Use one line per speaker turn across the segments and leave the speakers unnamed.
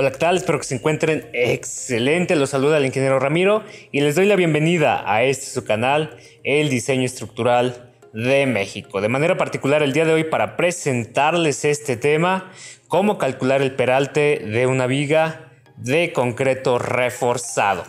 Hola, ¿qué tal? Espero que se encuentren excelente. Los saluda el ingeniero Ramiro y les doy la bienvenida a este su canal, El Diseño Estructural de México. De manera particular, el día de hoy para presentarles este tema, cómo calcular el peralte de una viga de concreto reforzado.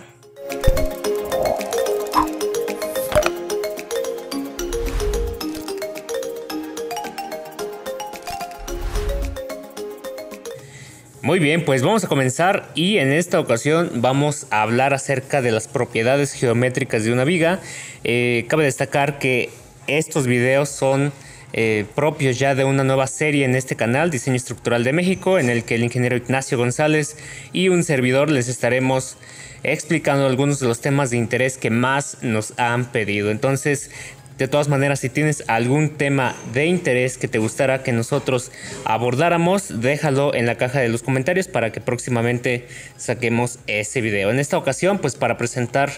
Muy bien, pues vamos a comenzar y en esta ocasión vamos a hablar acerca de las propiedades geométricas de una viga. Eh, cabe destacar que estos videos son eh, propios ya de una nueva serie en este canal, Diseño Estructural de México, en el que el ingeniero Ignacio González y un servidor les estaremos explicando algunos de los temas de interés que más nos han pedido. Entonces, de todas maneras, si tienes algún tema de interés que te gustara que nosotros abordáramos, déjalo en la caja de los comentarios para que próximamente saquemos ese video. En esta ocasión, pues para presentar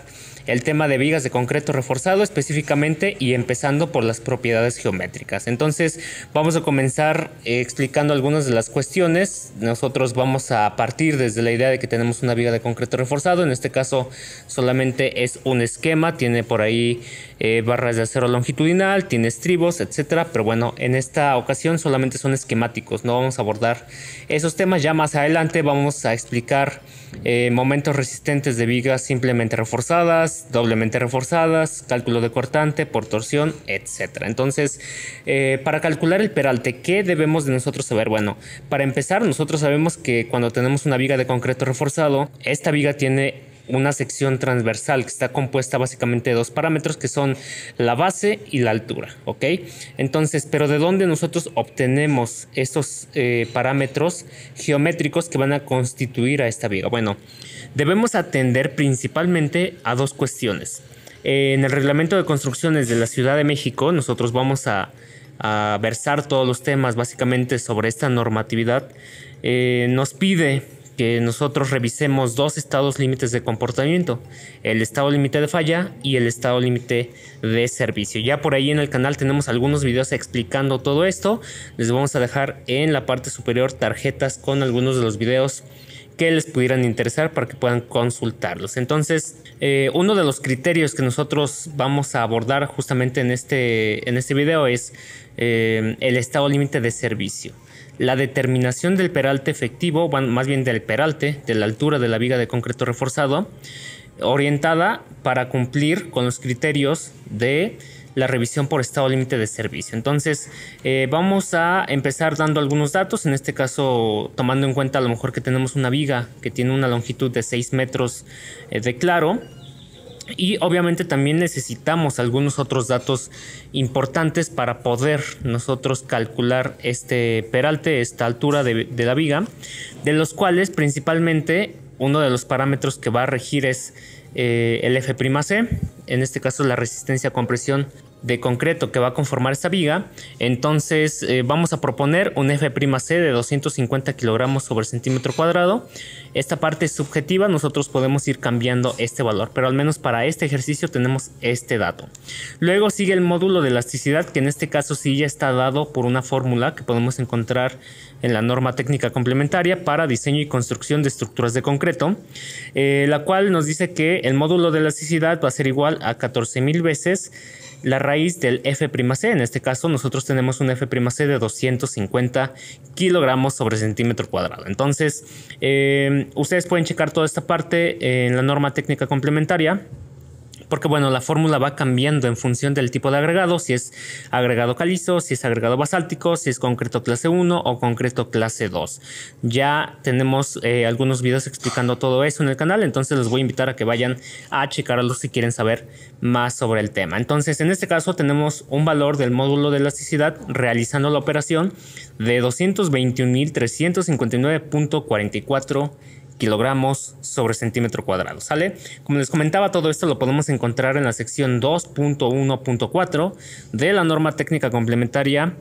el tema de vigas de concreto reforzado específicamente y empezando por las propiedades geométricas. Entonces vamos a comenzar eh, explicando algunas de las cuestiones. Nosotros vamos a partir desde la idea de que tenemos una viga de concreto reforzado. En este caso solamente es un esquema, tiene por ahí eh, barras de acero longitudinal, tiene estribos, etcétera. Pero bueno, en esta ocasión solamente son esquemáticos, no vamos a abordar esos temas. Ya más adelante vamos a explicar eh, momentos resistentes de vigas simplemente reforzadas, doblemente reforzadas, cálculo de cortante por torsión, etc. Entonces, eh, para calcular el peralte, ¿qué debemos de nosotros saber? Bueno, para empezar, nosotros sabemos que cuando tenemos una viga de concreto reforzado, esta viga tiene una sección transversal que está compuesta básicamente de dos parámetros que son la base y la altura, ¿ok? Entonces, pero de dónde nosotros obtenemos esos eh, parámetros geométricos que van a constituir a esta viga? Bueno, debemos atender principalmente a dos cuestiones. En el reglamento de construcciones de la Ciudad de México, nosotros vamos a, versar todos los temas básicamente sobre esta normatividad. Eh, nos pide que nosotros revisemos dos estados límites de comportamiento, el estado límite de falla y el estado límite de servicio. Ya por ahí en el canal tenemos algunos videos explicando todo esto, les vamos a dejar en la parte superior tarjetas con algunos de los videos que les pudieran interesar para que puedan consultarlos. Entonces, eh, uno de los criterios que nosotros vamos a abordar justamente en este, en este video es eh, el estado límite de servicio la determinación del peralte efectivo, bueno, más bien del peralte, de la altura de la viga de concreto reforzado, orientada para cumplir con los criterios de la revisión por estado límite de servicio. Entonces, eh, vamos a empezar dando algunos datos, en este caso tomando en cuenta a lo mejor que tenemos una viga que tiene una longitud de 6 metros eh, de claro y obviamente también necesitamos algunos otros datos importantes para poder nosotros calcular este peralte, esta altura de, la viga, de los cuales principalmente uno de los parámetros que va a regir es eh, el F'C, en este caso la resistencia a compresión de concreto que va a conformar esa viga, entonces eh, vamos a proponer un F'C de 250 kilogramos sobre centímetro cuadrado. Esta parte es subjetiva, nosotros podemos ir cambiando este valor, pero al menos para este ejercicio tenemos este dato. Luego sigue el módulo de elasticidad, que en este caso sí ya está dado por una fórmula que podemos encontrar en la norma técnica complementaria para diseño y construcción de estructuras de concreto, eh, la cual nos dice que el módulo de elasticidad va a ser igual a 14.000 veces la raíz del F'C. En este caso nosotros tenemos un F'C de 250 kilogramos sobre centímetro cuadrado. Entonces, eh, ustedes pueden checar toda esta parte en la norma técnica complementaria porque bueno, la fórmula va cambiando en función del tipo de agregado, si es agregado calizo, si es agregado basáltico, si es concreto clase 1 o concreto clase 2. Ya tenemos eh, algunos videos explicando todo eso en el canal, entonces los voy a invitar a que vayan a checarlos si quieren saber más sobre el tema. Entonces, en este caso tenemos un valor del módulo de elasticidad realizando la operación de 221.359.44 kilogramos sobre centímetro cuadrado, ¿sale? Como les comentaba, todo esto lo podemos encontrar en la sección 2.1.4 de la norma técnica complementaria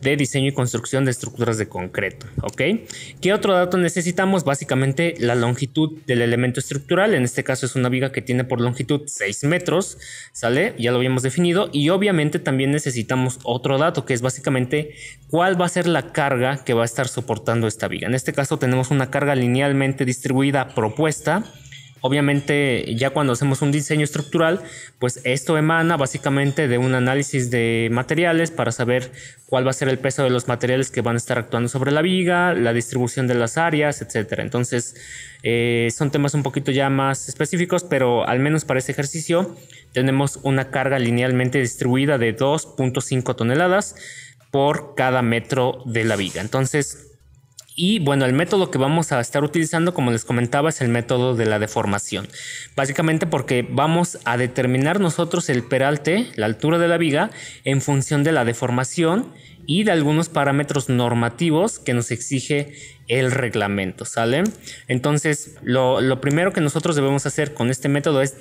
de diseño y construcción de estructuras de concreto. ¿Ok? ¿Qué otro dato necesitamos? Básicamente la longitud del elemento estructural. En este caso es una viga que tiene por longitud 6 metros. ¿Sale? Ya lo habíamos definido. Y obviamente también necesitamos otro dato que es básicamente cuál va a ser la carga que va a estar soportando esta viga. En este caso tenemos una carga linealmente distribuida propuesta Obviamente, ya cuando hacemos un diseño estructural, pues esto emana básicamente de un análisis de materiales para saber cuál va a ser el peso de los materiales que van a estar actuando sobre la viga, la distribución de las áreas, etc. Entonces, eh, son temas un poquito ya más específicos, pero al menos para este ejercicio tenemos una carga linealmente distribuida de 2.5 toneladas por cada metro de la viga. Entonces, y bueno, el método que vamos a estar utilizando, como les comentaba, es el método de la deformación. Básicamente porque vamos a determinar nosotros el peralte, la altura de la viga, en función de la deformación y de algunos parámetros normativos que nos exige el reglamento, ¿sale? Entonces, lo primero que nosotros debemos hacer con este método es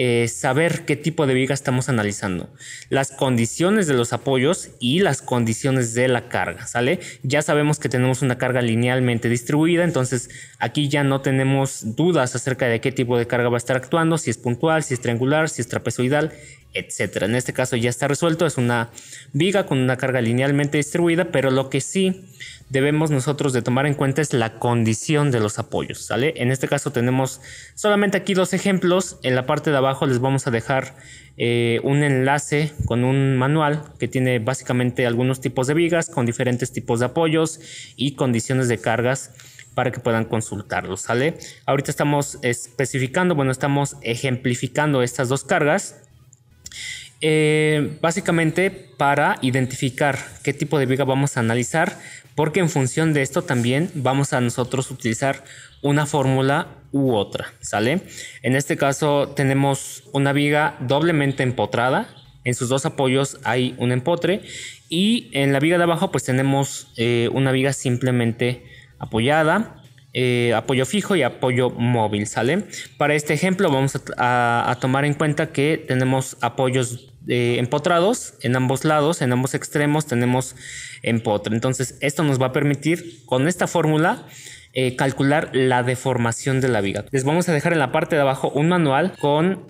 eh, saber qué tipo de viga estamos analizando, las condiciones de los apoyos y las condiciones de la carga, ¿sale? Ya sabemos que tenemos una carga linealmente distribuida, entonces aquí ya no tenemos dudas acerca de qué tipo de carga va a estar actuando, si es puntual, si es triangular, si es trapezoidal, etc. En este caso ya está resuelto, es una viga con una carga linealmente distribuida, pero lo que sí debemos nosotros de tomar en cuenta es la condición de los apoyos, ¿sale? En este caso tenemos solamente aquí dos ejemplos, en la parte de abajo les vamos a dejar eh, un enlace con un manual que tiene básicamente algunos tipos de vigas con diferentes tipos de apoyos y condiciones de cargas para que puedan consultarlos. ¿sale? Ahorita estamos especificando, bueno, estamos ejemplificando estas dos cargas eh, básicamente para identificar qué tipo de viga vamos a analizar, porque en función de esto también vamos a nosotros utilizar una fórmula u otra, ¿sale? En este caso tenemos una viga doblemente empotrada, en sus dos apoyos hay un empotre y en la viga de abajo pues tenemos eh, una viga simplemente apoyada eh, apoyo fijo y apoyo móvil, ¿sale? Para este ejemplo vamos a, tomar en cuenta que tenemos apoyos eh, empotrados en ambos lados, en ambos extremos tenemos empotre. Entonces esto nos va a permitir con esta fórmula eh, calcular la deformación de la viga. Les vamos a dejar en la parte de abajo un manual con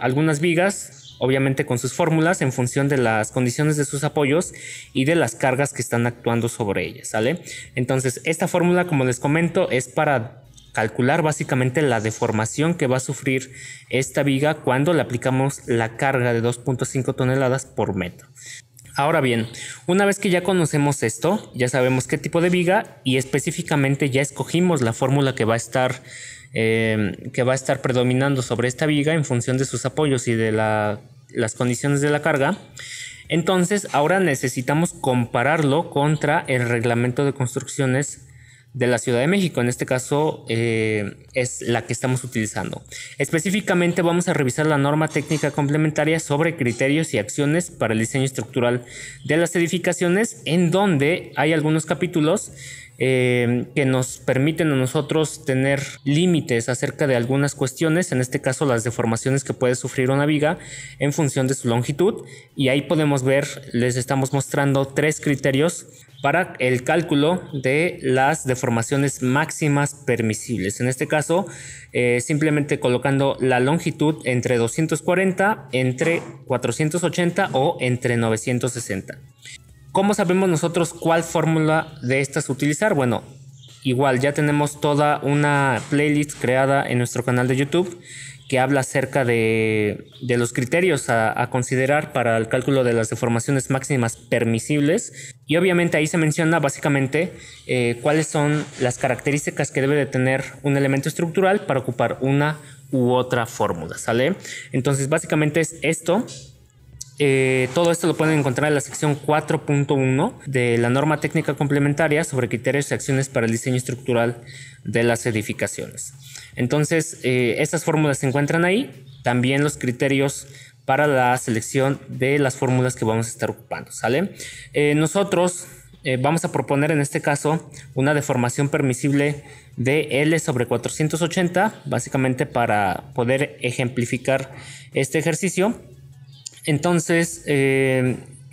algunas vigas obviamente con sus fórmulas en función de las condiciones de sus apoyos y de las cargas que están actuando sobre ellas, ¿sale? Entonces, esta fórmula, como les comento, es para calcular básicamente la deformación que va a sufrir esta viga cuando le aplicamos la carga de 2.5 toneladas por metro. Ahora bien, una vez que ya conocemos esto, ya sabemos qué tipo de viga y específicamente ya escogimos la fórmula que va a estar Em, que va a estar predominando sobre esta viga en función de sus apoyos y de las condiciones de la carga. Entonces, ahora necesitamos compararlo contra el reglamento de construcciones de la Ciudad de México. En este caso eh, es la que estamos utilizando. Específicamente vamos a revisar la norma técnica complementaria sobre criterios y acciones para el diseño estructural de las edificaciones, en donde hay algunos capítulos eh, que nos permiten a nosotros tener límites acerca de algunas cuestiones, en este caso las deformaciones que puede sufrir una viga en función de su longitud. Y ahí podemos ver, les estamos mostrando tres criterios para el cálculo de las deformaciones máximas permisibles. En este caso, eh, simplemente colocando la longitud entre 240, entre 480 o entre 960. ¿Cómo sabemos nosotros cuál fórmula de estas utilizar? Bueno, igual ya tenemos toda una playlist creada en nuestro canal de YouTube que habla acerca de, los criterios a, considerar para el cálculo de las deformaciones máximas permisibles. Y obviamente ahí se menciona básicamente eh, cuáles son las características que debe de tener un elemento estructural para ocupar una u otra fórmula, ¿sale? Entonces básicamente es esto. Eh, todo esto lo pueden encontrar en la sección 4.1 de la norma técnica complementaria sobre criterios y acciones para el diseño estructural de las edificaciones. Entonces, eh, estas fórmulas se encuentran ahí. También los criterios para la selección de las fórmulas que vamos a estar ocupando, ¿sale? Eh, nosotros eh, vamos a proponer en este caso una deformación permisible de L sobre 480, básicamente para poder ejemplificar este ejercicio. Entonces,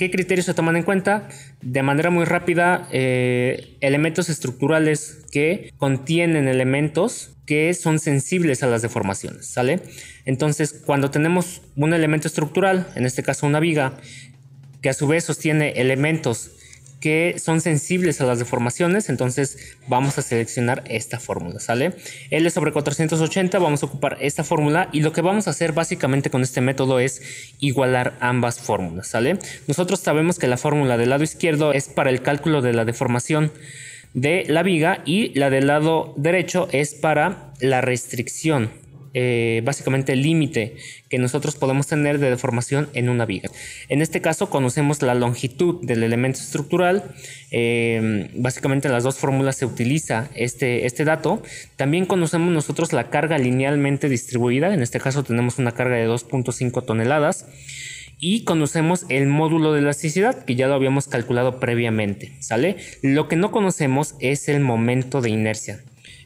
¿Qué criterios se toman en cuenta? De manera muy rápida, eh, elementos estructurales que contienen elementos que son sensibles a las deformaciones, ¿sale? Entonces, cuando tenemos un elemento estructural, en este caso una viga, que a su vez sostiene elementos que son sensibles a las deformaciones, entonces vamos a seleccionar esta fórmula, ¿sale? L sobre 480, vamos a ocupar esta fórmula y lo que vamos a hacer básicamente con este método es igualar ambas fórmulas, ¿sale? Nosotros sabemos que la fórmula del lado izquierdo es para el cálculo de la deformación de la viga y la del lado derecho es para la restricción eh, básicamente el límite que nosotros podemos tener de deformación en una viga. En este caso conocemos la longitud del elemento estructural, eh, básicamente en las dos fórmulas se utiliza este, este dato. También conocemos nosotros la carga linealmente distribuida, en este caso tenemos una carga de 2.5 toneladas y conocemos el módulo de elasticidad que ya lo habíamos calculado previamente, ¿sale? Lo que no conocemos es el momento de inercia.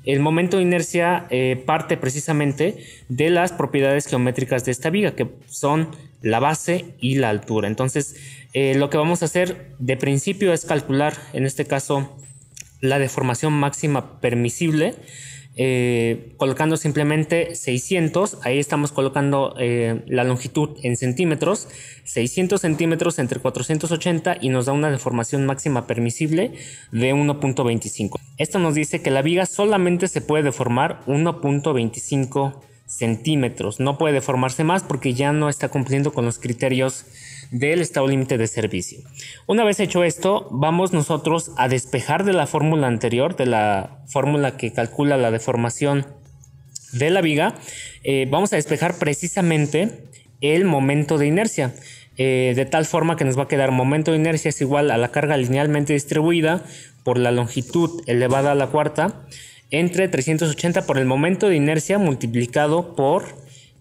El momento de inercia eh, parte precisamente de las propiedades geométricas de esta viga, que son la base y la altura. Entonces, eh, lo que vamos a hacer de principio es calcular, en este caso, la deformación máxima permisible eh, colocando simplemente 600, ahí estamos colocando eh, la longitud en centímetros, 600 centímetros entre 480 y nos da una deformación máxima permisible de 1.25. Esto nos dice que la viga solamente se puede deformar 1.25 centímetros. No puede deformarse más porque ya no está cumpliendo con los criterios del estado límite de servicio. Una vez hecho esto, vamos nosotros a despejar de la fórmula anterior, de la fórmula que calcula la deformación de la viga, eh, vamos a despejar precisamente el momento de inercia. Eh, de tal forma que nos va a quedar momento de inercia es igual a la carga linealmente distribuida por la longitud elevada a la cuarta entre 380 por el momento de inercia multiplicado por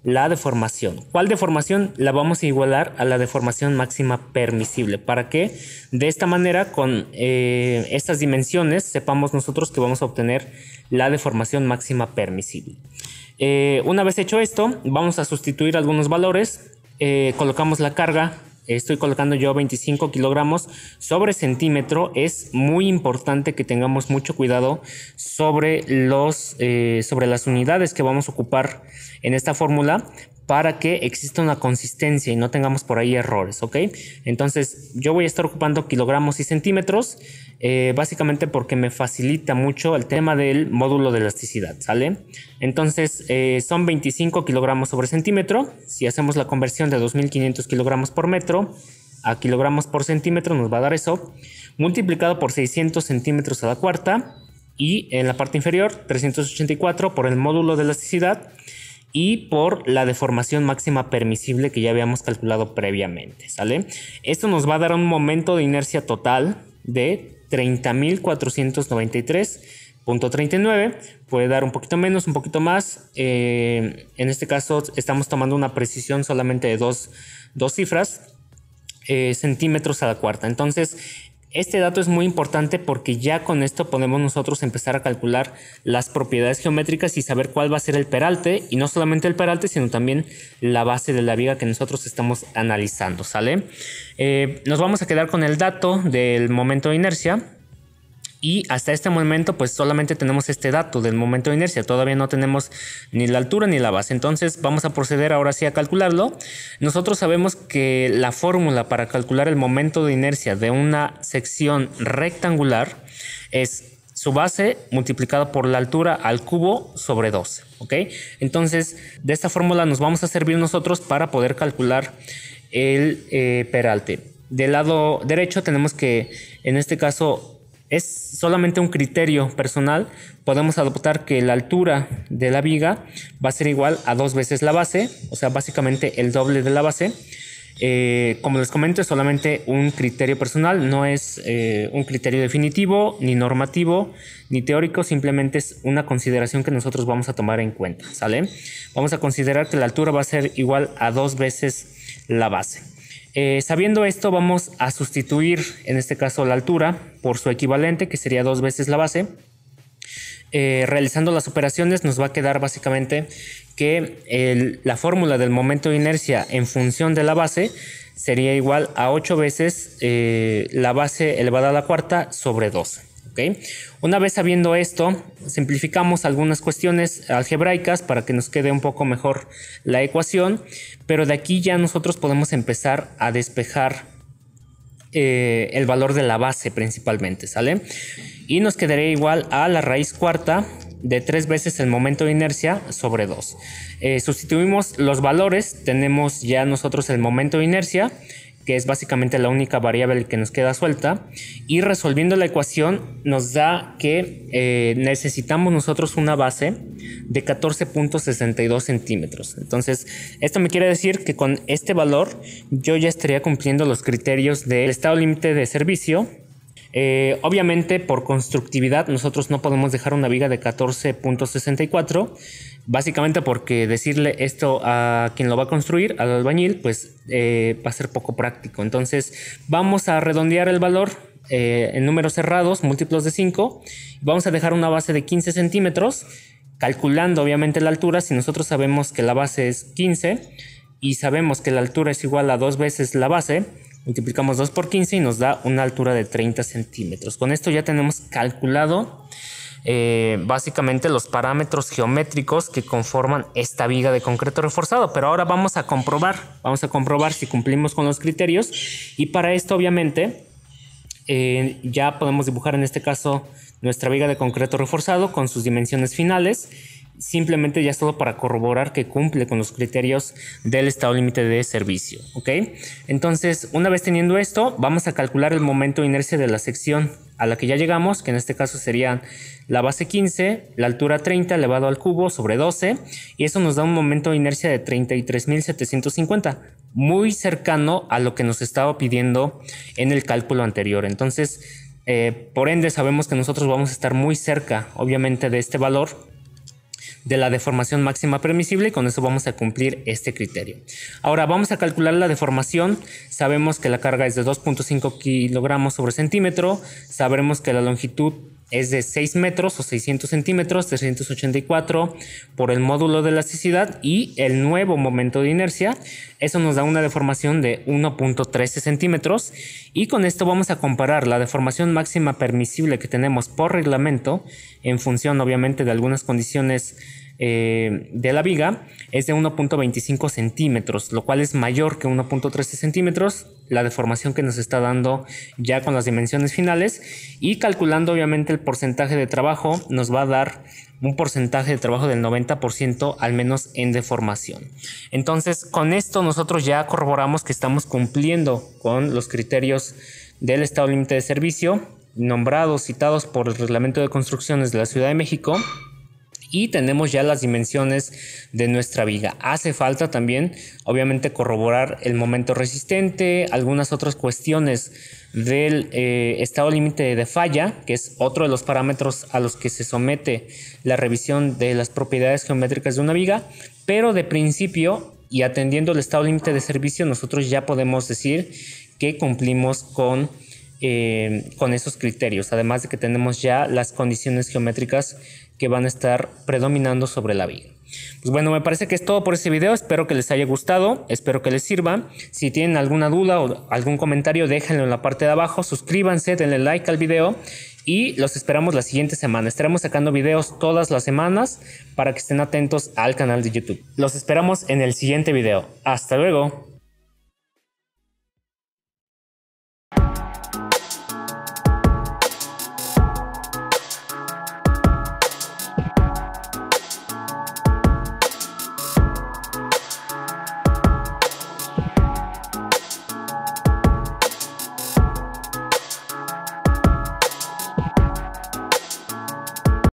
la deformación. ¿Cuál deformación? La vamos a igualar a la deformación máxima permisible para que de esta manera con eh, estas dimensiones sepamos nosotros que vamos a obtener la deformación máxima permisible. Eh, una vez hecho esto, vamos a sustituir algunos valores, eh, colocamos la carga estoy colocando yo 25 kilogramos sobre centímetro. Es muy importante que tengamos mucho cuidado sobre, los, eh, sobre las unidades que vamos a ocupar en esta fórmula para que exista una consistencia y no tengamos por ahí errores, ¿ok? Entonces yo voy a estar ocupando kilogramos y centímetros, eh, básicamente porque me facilita mucho el tema del módulo de elasticidad, ¿sale? Entonces eh, son 25 kilogramos sobre centímetro, si hacemos la conversión de 2500 kilogramos por metro a kilogramos por centímetro nos va a dar eso, multiplicado por 600 centímetros a la cuarta y en la parte inferior 384 por el módulo de elasticidad y por la deformación máxima permisible que ya habíamos calculado previamente, ¿sale? Esto nos va a dar un momento de inercia total de 30.493.39, puede dar un poquito menos, un poquito más, eh, en este caso estamos tomando una precisión solamente de dos, cifras, eh, centímetros a la cuarta. Entonces, este dato es muy importante porque ya con esto podemos nosotros empezar a calcular las propiedades geométricas y saber cuál va a ser el peralte y no solamente el peralte sino también la base de la viga que nosotros estamos analizando, ¿sale? Eh, nos vamos a quedar con el dato del momento de inercia y hasta este momento, pues solamente tenemos este dato del momento de inercia. Todavía no tenemos ni la altura ni la base. Entonces vamos a proceder ahora sí a calcularlo. Nosotros sabemos que la fórmula para calcular el momento de inercia de una sección rectangular es su base multiplicada por la altura al cubo sobre 12. Entonces, de esta fórmula nos vamos a servir nosotros para poder calcular el eh, peralte. Del lado derecho tenemos que, en este caso, es solamente un criterio personal. Podemos adoptar que la altura de la viga va a ser igual a dos veces la base, o sea, básicamente el doble de la base. Eh, como les comento, es solamente un criterio personal, no es eh, un criterio definitivo, ni normativo, ni teórico, simplemente es una consideración que nosotros vamos a tomar en cuenta, ¿sale? Vamos a considerar que la altura va a ser igual a dos veces la base. Eh, sabiendo esto, vamos a sustituir, en este caso, la altura por su equivalente, que sería dos veces la base. Eh, realizando las operaciones nos va a quedar básicamente que la fórmula del momento de inercia en función de la base sería igual a ocho veces eh, la base elevada a la cuarta sobre dos ¿okay? Una vez sabiendo esto, simplificamos algunas cuestiones algebraicas para que nos quede un poco mejor la ecuación, pero de aquí ya nosotros podemos empezar a despejar eh, el valor de la base principalmente, ¿sale? Y nos quedaría igual a la raíz cuarta de tres veces el momento de inercia sobre 2. Eh, sustituimos los valores, tenemos ya nosotros el momento de inercia que es básicamente la única variable que nos queda suelta, y resolviendo la ecuación nos da que eh, necesitamos nosotros una base de 14.62 centímetros. Entonces, esto me quiere decir que con este valor yo ya estaría cumpliendo los criterios del estado límite de servicio eh, obviamente por constructividad nosotros no podemos dejar una viga de 14.64, básicamente porque decirle esto a quien lo va a construir, al albañil, pues eh, va a ser poco práctico. Entonces vamos a redondear el valor eh, en números cerrados, múltiplos de 5, vamos a dejar una base de 15 centímetros, calculando obviamente la altura, si nosotros sabemos que la base es 15 y sabemos que la altura es igual a dos veces la base, Multiplicamos 2 por 15 y nos da una altura de 30 centímetros. Con esto ya tenemos calculado eh, básicamente los parámetros geométricos que conforman esta viga de concreto reforzado. Pero ahora vamos a comprobar, vamos a comprobar si cumplimos con los criterios y para esto obviamente eh, ya podemos dibujar en este caso nuestra viga de concreto reforzado con sus dimensiones finales simplemente ya es todo para corroborar que cumple con los criterios del estado límite de servicio. ¿Ok? Entonces, una vez teniendo esto, vamos a calcular el momento de inercia de la sección a la que ya llegamos, que en este caso sería la base 15, la altura 30 elevado al cubo sobre 12, y eso nos da un momento de inercia de 33.750, muy cercano a lo que nos estaba pidiendo en el cálculo anterior. Entonces, eh, por ende, sabemos que nosotros vamos a estar muy cerca, obviamente, de este valor de la deformación máxima permisible y con eso vamos a cumplir este criterio. Ahora vamos a calcular la deformación. Sabemos que la carga es de 2.5 kilogramos sobre centímetro. Sabremos que la longitud es de 6 metros o 600 centímetros, 384 por el módulo de elasticidad y el nuevo momento de inercia. Eso nos da una deformación de 1.13 centímetros y con esto vamos a comparar la deformación máxima permisible que tenemos por reglamento en función obviamente de algunas condiciones eh, de la viga es de 1.25 centímetros, lo cual es mayor que 1.13 centímetros, la deformación que nos está dando ya con las dimensiones finales y calculando obviamente el porcentaje de trabajo nos va a dar un porcentaje de trabajo del 90% al menos en deformación. Entonces con esto nosotros ya corroboramos que estamos cumpliendo con los criterios del estado límite de servicio nombrados, citados por el Reglamento de Construcciones de la Ciudad de México y tenemos ya las dimensiones de nuestra viga. Hace falta también, obviamente, corroborar el momento resistente, algunas otras cuestiones del eh, estado límite de falla, que es otro de los parámetros a los que se somete la revisión de las propiedades geométricas de una viga, pero de principio y atendiendo el estado límite de servicio, nosotros ya podemos decir que cumplimos con eh, con esos criterios, además de que tenemos ya las condiciones geométricas que van a estar predominando sobre la vida. Pues bueno, me parece que es todo por este video. Espero que les haya gustado, espero que les sirva. Si tienen alguna duda o algún comentario, déjenlo en la parte de abajo. Suscríbanse, denle like al video y los esperamos la siguiente semana. Estaremos sacando videos todas las semanas para que estén atentos al canal de YouTube. Los esperamos en el siguiente video. Hasta luego.